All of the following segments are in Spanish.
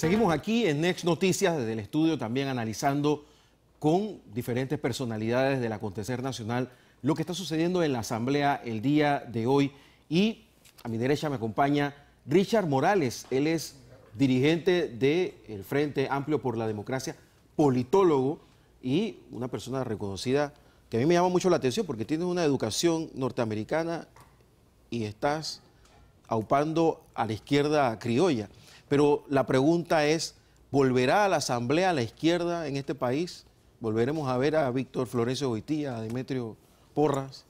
Seguimos aquí en Next Noticias desde el estudio también analizando con diferentes personalidades del acontecer nacional lo que está sucediendo en la Asamblea el día de hoy. Y a mi derecha me acompaña Richard Morales, él es dirigente del Frente Amplio por la Democracia, politólogo y una persona reconocida que a mí me llama mucho la atención porque tiene una educación norteamericana y estás aupando a la izquierda criolla. Pero la pregunta es, ¿volverá a la Asamblea a la izquierda en este país? ¿Volveremos a ver a Víctor Florencio Goitía, a Demetrio Porras?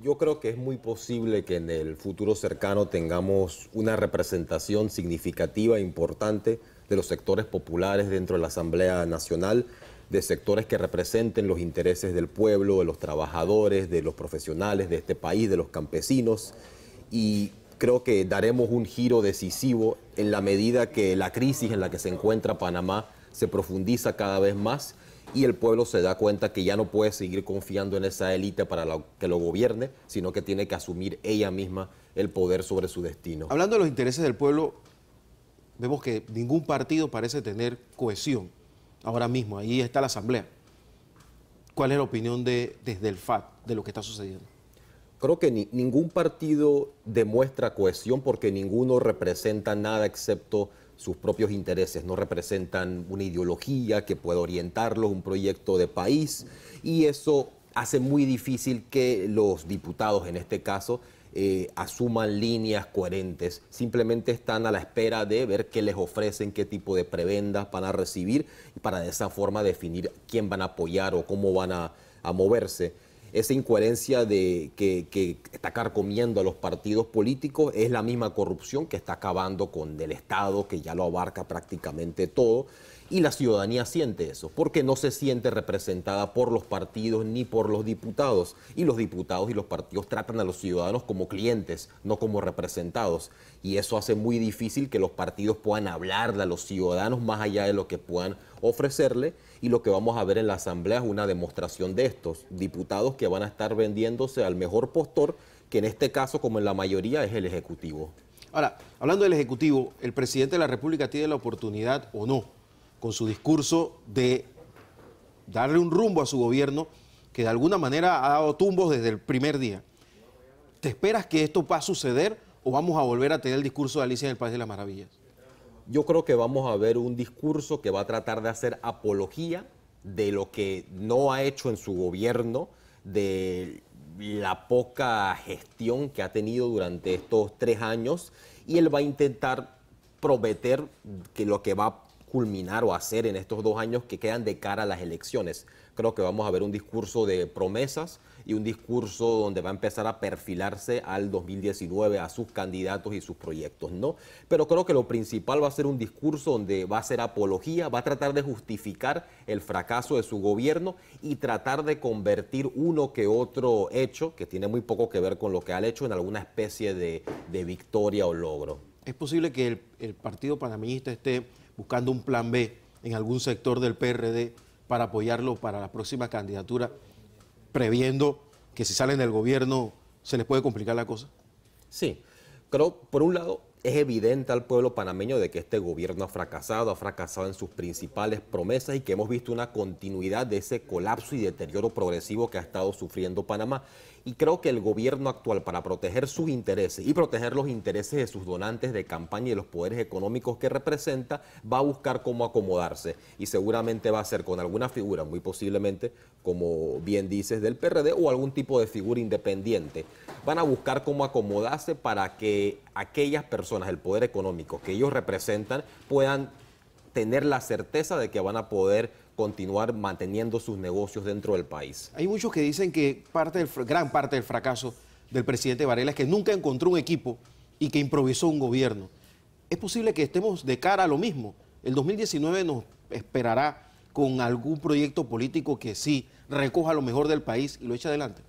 Yo creo que es muy posible que en el futuro cercano tengamos una representación significativa e importante de los sectores populares dentro de la Asamblea Nacional, de sectores que representen los intereses del pueblo, de los trabajadores, de los profesionales de este país, de los campesinos. Y creo que daremos un giro decisivo en la medida que la crisis en la que se encuentra Panamá se profundiza cada vez más y el pueblo se da cuenta que ya no puede seguir confiando en esa élite para que lo gobierne, sino que tiene que asumir ella misma el poder sobre su destino. Hablando de los intereses del pueblo, vemos que ningún partido parece tener cohesión ahora mismo. Ahí está la Asamblea. ¿Cuál es la opinión de, desde el FAT de lo que está sucediendo? creo que ningún partido demuestra cohesión porque ninguno representa nada excepto sus propios intereses, no representan una ideología que pueda orientarlos, un proyecto de país, y eso hace muy difícil que los diputados, en este caso, eh, asuman líneas coherentes. Simplemente están a la espera de ver qué les ofrecen, qué tipo de prebendas van a recibir, para de esa forma definir quién van a apoyar o cómo van a moverse esa incoherencia de, que, que, está carcomiendo a los partidos políticos es la misma corrupción que está acabando con el Estado, que ya lo abarca prácticamente todo. Y la ciudadanía siente eso, porque no se siente representada por los partidos ni por los diputados. Y los diputados y los partidos tratan a los ciudadanos como clientes, no como representados. Y eso hace muy difícil que los partidos puedan hablarle a los ciudadanos más allá de lo que puedan ofrecerle y lo que vamos a ver en la Asamblea es una demostración de estos diputados que van a estar vendiéndose al mejor postor, que en este caso, como en la mayoría, es el Ejecutivo. Ahora, hablando del Ejecutivo, el presidente de la República tiene la oportunidad o no, con su discurso, de darle un rumbo a su gobierno que de alguna manera ha dado tumbos desde el primer día. ¿Te esperas que esto va a suceder o vamos a volver a tener el discurso de Alicia en el País de las Maravillas? yo creo que vamos a ver un discurso que va a tratar de hacer apología de lo que no ha hecho en su gobierno, de la poca gestión que ha tenido durante estos tres años, y él va a intentar prometer que lo que va a culminar o hacer en estos dos años que quedan de cara a las elecciones. Creo que vamos a ver un discurso de promesas, y un discurso donde va a empezar a perfilarse al 2019, a sus candidatos y sus proyectos, ¿no? Pero creo que lo principal va a ser un discurso donde va a ser apología, va a tratar de justificar el fracaso de su gobierno y tratar de convertir uno que otro hecho, que tiene muy poco que ver con lo que ha hecho, en alguna especie de, victoria o logro. ¿Es posible que el, Partido Panameñista esté buscando un plan B en algún sector del PRD para apoyarlo para la próxima candidatura previendo que si salen del gobierno se les puede complicar la cosa? Sí, creo, por un lado, es evidente al pueblo panameño de que este gobierno ha fracasado, ha fracasado en sus principales promesas y que hemos visto una continuidad de ese colapso y deterioro progresivo que ha estado sufriendo Panamá. Y creo que el gobierno actual, para proteger sus intereses y proteger los intereses de sus donantes de campaña y los poderes económicos que representa, va a buscar cómo acomodarse. Y seguramente va a ser con alguna figura, muy posiblemente, como bien dices, del PRD o algún tipo de figura independiente. Van a buscar cómo acomodarse para que aquellas personas, el poder económico que ellos representan, puedan tener la certeza de que van a poder continuar manteniendo sus negocios dentro del país. Hay muchos que dicen que parte gran parte del fracaso del presidente Varela es que nunca encontró un equipo y que improvisó un gobierno. Es posible que estemos de cara a lo mismo. El 2019 nos esperará con algún proyecto político que sí recoja lo mejor del país y lo eche adelante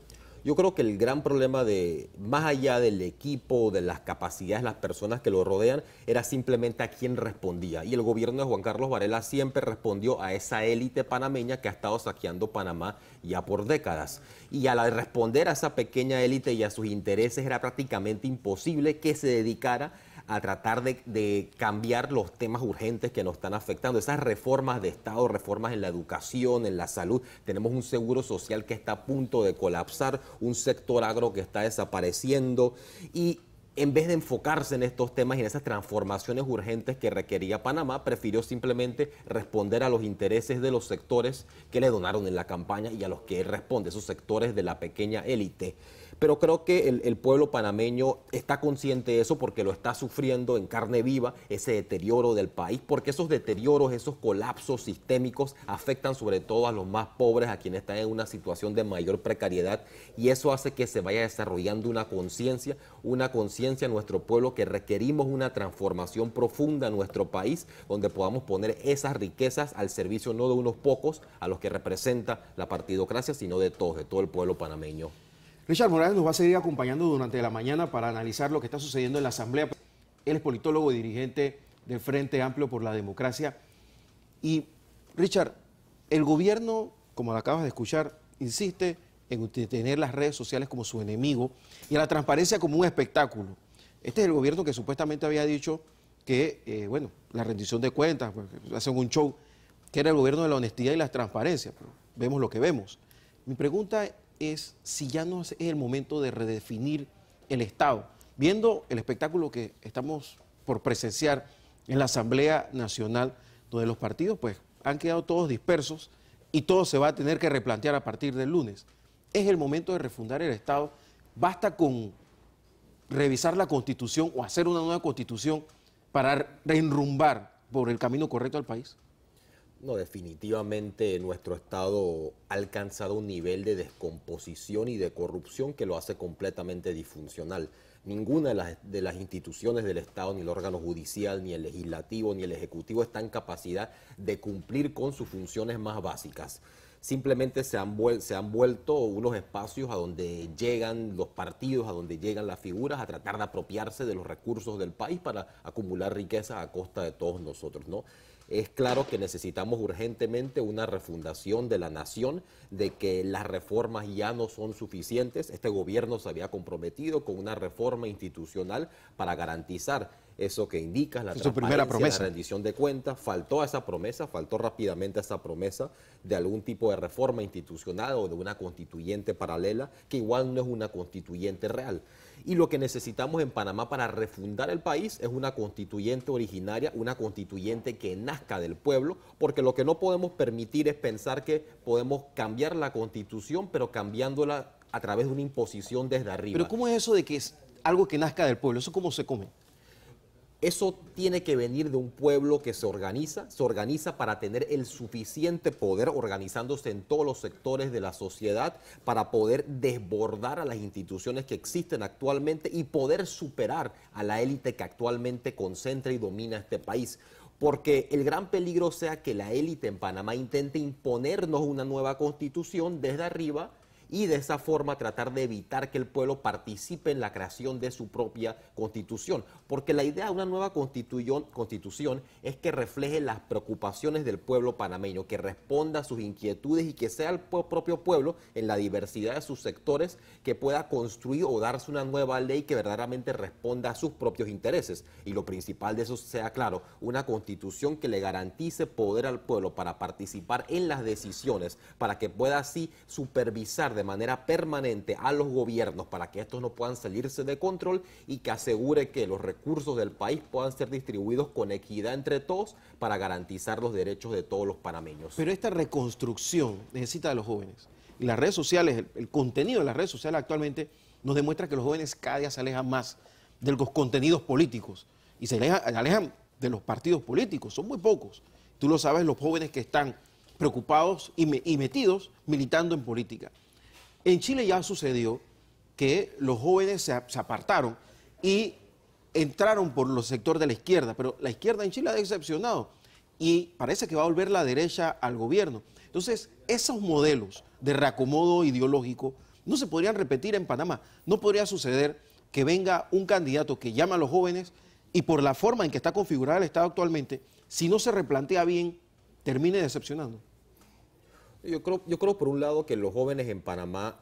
yo creo que el gran problema de, más allá del equipo, de las capacidades, las personas que lo rodean, era simplemente a quién respondía. Y el gobierno de Juan Carlos Varela siempre respondió a esa élite panameña que ha estado saqueando Panamá ya por décadas. Y al responder a esa pequeña élite y a sus intereses era prácticamente imposible que se dedicara a tratar de, cambiar los temas urgentes que nos están afectando. Esas reformas de Estado, reformas en la educación, en la salud. Tenemos un seguro social que está a punto de colapsar, un sector agro que está desapareciendo y en vez de enfocarse en estos temas y en esas transformaciones urgentes que requería Panamá, prefirió simplemente responder a los intereses de los sectores que le donaron en la campaña y a los que él responde, esos sectores de la pequeña élite pero creo que el, pueblo panameño está consciente de eso porque lo está sufriendo en carne viva, ese deterioro del país, porque esos deterioros, esos colapsos sistémicos afectan sobre todo a los más pobres, a quienes están en una situación de mayor precariedad, y eso hace que se vaya desarrollando una conciencia, una conciencia en nuestro pueblo que requerimos una transformación profunda en nuestro país, donde podamos poner esas riquezas al servicio no de unos pocos, a los que representa la partidocracia, sino de todos, de todo el pueblo panameño. Richard Morales nos va a seguir acompañando durante la mañana para analizar lo que está sucediendo en la Asamblea. Él es politólogo y dirigente del Frente Amplio por la Democracia. Y, Richard, el gobierno, como lo acabas de escuchar, insiste en tener las redes sociales como su enemigo y a la transparencia como un espectáculo. Este es el gobierno que supuestamente había dicho que, eh, bueno, la rendición de cuentas, pues, hacen un show, que era el gobierno de la honestidad y la transparencia, pero vemos lo que vemos. Mi pregunta es si ya no es el momento de redefinir el Estado. Viendo el espectáculo que estamos por presenciar en la Asamblea Nacional, donde los partidos pues, han quedado todos dispersos y todo se va a tener que replantear a partir del lunes. Es el momento de refundar el Estado. Basta con revisar la constitución o hacer una nueva constitución para reenrumbar por el camino correcto al país. No, definitivamente nuestro Estado ha alcanzado un nivel de descomposición y de corrupción que lo hace completamente disfuncional. Ninguna de las, instituciones del Estado, ni el órgano judicial, ni el legislativo, ni el ejecutivo está en capacidad de cumplir con sus funciones más básicas. Simplemente se han, se han vuelto unos espacios a donde llegan los partidos, a donde llegan las figuras, a tratar de apropiarse de los recursos del país para acumular riqueza a costa de todos nosotros, ¿no? Es claro que necesitamos urgentemente una refundación de la nación, de que las reformas ya no son suficientes. Este gobierno se había comprometido con una reforma institucional para garantizar eso que indica la primera promesa. la rendición de cuentas. Faltó a esa promesa, faltó rápidamente a esa promesa de algún tipo de reforma institucional o de una constituyente paralela, que igual no es una constituyente real. Y lo que necesitamos en Panamá para refundar el país es una constituyente originaria, una constituyente que nazca del pueblo, porque lo que no podemos permitir es pensar que podemos cambiar la constitución, pero cambiándola a través de una imposición desde arriba. Pero ¿cómo es eso de que es algo que nazca del pueblo? ¿Eso cómo se come? Eso tiene que venir de un pueblo que se organiza, se organiza para tener el suficiente poder, organizándose en todos los sectores de la sociedad, para poder desbordar a las instituciones que existen actualmente y poder superar a la élite que actualmente concentra y domina este país porque el gran peligro sea que la élite en Panamá intente imponernos una nueva constitución desde arriba y de esa forma tratar de evitar que el pueblo participe en la creación de su propia constitución. Porque la idea de una nueva constitución es que refleje las preocupaciones del pueblo panameño, que responda a sus inquietudes y que sea el propio pueblo, en la diversidad de sus sectores, que pueda construir o darse una nueva ley que verdaderamente responda a sus propios intereses. Y lo principal de eso sea claro, una constitución que le garantice poder al pueblo para participar en las decisiones, para que pueda así supervisar de manera permanente a los gobiernos para que estos no puedan salirse de control y que asegure que los recursos del país puedan ser distribuidos con equidad entre todos para garantizar los derechos de todos los panameños. Pero esta reconstrucción necesita de los jóvenes. Y las redes sociales, el, contenido de las redes sociales actualmente nos demuestra que los jóvenes cada día se alejan más de los contenidos políticos y se alejan, de los partidos políticos, son muy pocos. Tú lo sabes, los jóvenes que están preocupados y, metidos militando en política. En Chile ya sucedió que los jóvenes se, apartaron y entraron por los sectores de la izquierda, pero la izquierda en Chile ha decepcionado y parece que va a volver la derecha al gobierno. Entonces, esos modelos de reacomodo ideológico no se podrían repetir en Panamá. No podría suceder que venga un candidato que llama a los jóvenes y por la forma en que está configurado el Estado actualmente, si no se replantea bien, termine decepcionando. Yo creo, yo creo por un lado que los jóvenes en Panamá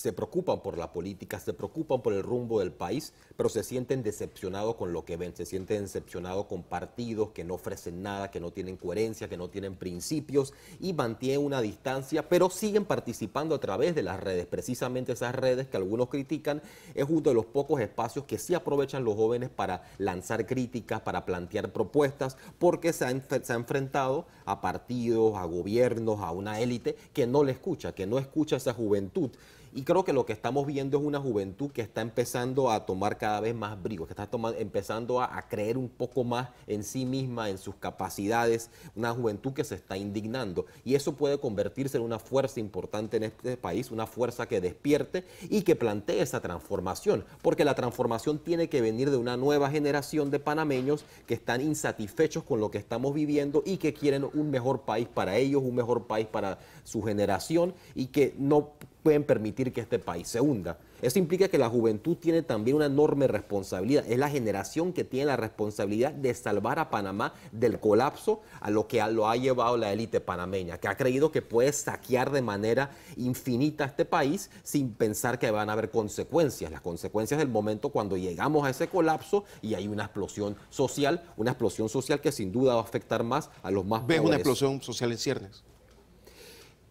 se preocupan por la política, se preocupan por el rumbo del país, pero se sienten decepcionados con lo que ven, se sienten decepcionados con partidos que no ofrecen nada, que no tienen coherencia, que no tienen principios y mantienen una distancia, pero siguen participando a través de las redes. Precisamente esas redes que algunos critican es uno de los pocos espacios que sí aprovechan los jóvenes para lanzar críticas, para plantear propuestas, porque se ha enfrentado a partidos, a gobiernos, a una élite que no le escucha, que no escucha a esa juventud. Y creo que lo que estamos viendo es una juventud que está empezando a tomar cada vez más brigo, que está empezando a, creer un poco más en sí misma, en sus capacidades, una juventud que se está indignando. Y eso puede convertirse en una fuerza importante en este país, una fuerza que despierte y que plantee esa transformación, porque la transformación tiene que venir de una nueva generación de panameños que están insatisfechos con lo que estamos viviendo y que quieren un mejor país para ellos, un mejor país para su generación y que no pueden permitir que este país se hunda. Eso implica que la juventud tiene también una enorme responsabilidad. Es la generación que tiene la responsabilidad de salvar a Panamá del colapso a lo que lo ha llevado la élite panameña, que ha creído que puede saquear de manera infinita este país sin pensar que van a haber consecuencias. Las consecuencias del momento cuando llegamos a ese colapso y hay una explosión social, una explosión social que sin duda va a afectar más a los más ¿Ves pobres. ¿Ves una explosión social en ciernes?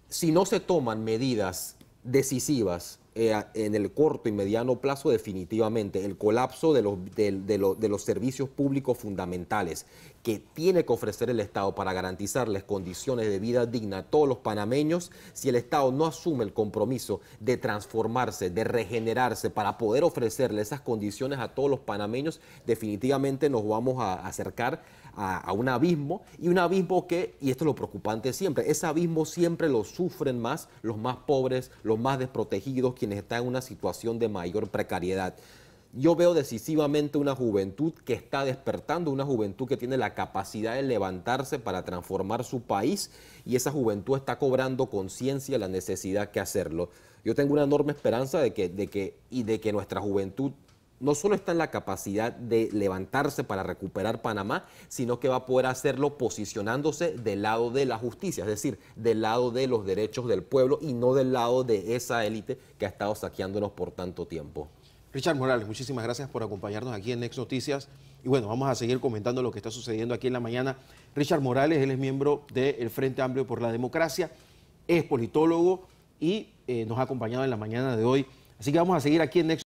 Si no se toman medidas decisivas eh, en el corto y mediano plazo definitivamente el colapso de los, de, de los, servicios públicos fundamentales que tiene que ofrecer el Estado para garantizarles condiciones de vida digna a todos los panameños si el Estado no asume el compromiso de transformarse, de regenerarse para poder ofrecerle esas condiciones a todos los panameños definitivamente nos vamos a acercar a, un abismo y un abismo que, y esto es lo preocupante siempre, ese abismo siempre lo sufren más los más pobres, los más desprotegidos, quienes están en una situación de mayor precariedad. Yo veo decisivamente una juventud que está despertando, una juventud que tiene la capacidad de levantarse para transformar su país y esa juventud está cobrando conciencia la necesidad que hacerlo. Yo tengo una enorme esperanza de que, de que, y de que nuestra juventud no solo está en la capacidad de levantarse para recuperar Panamá, sino que va a poder hacerlo posicionándose del lado de la justicia, es decir, del lado de los derechos del pueblo y no del lado de esa élite que ha estado saqueándonos por tanto tiempo. Richard Morales, muchísimas gracias por acompañarnos aquí en Next Noticias. Y bueno, vamos a seguir comentando lo que está sucediendo aquí en la mañana. Richard Morales, él es miembro del Frente Amplio por la Democracia, es politólogo y eh, nos ha acompañado en la mañana de hoy. Así que vamos a seguir aquí en Next